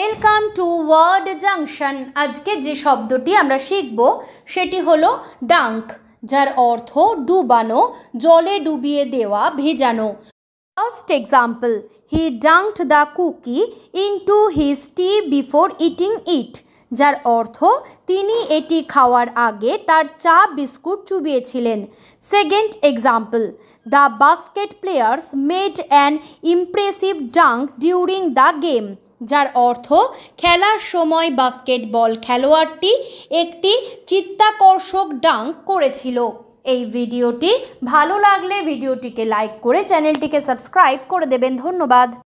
welcome to word junction আজকে যে শব্দটি আমরা শিখব সেটি হলো ডাঙ্ক যার অর্থ ডুবানো জলে ডুবিয়ে দেওয়া ভেজানো first example he dunked the cookie into his tea before eating it যার অর্থ তিনি এটি খাওয়ার আগে তার চা বিস্কুট চুবিয়েছিলেন second example the basket players made an impressive dunk during the game যার অর্থ খেলার সময় বাস্কেটবল খেলোয়াড়টি একটি চিত্তাকর্ষক ডাঙ্ক করেছিল এই ভিডিওটি ভালো লাগলে ভিডিওটিকে লাইক করে চ্যানেলটিকে সাবস্ক্রাইব করে দেবেন ধন্যবাদ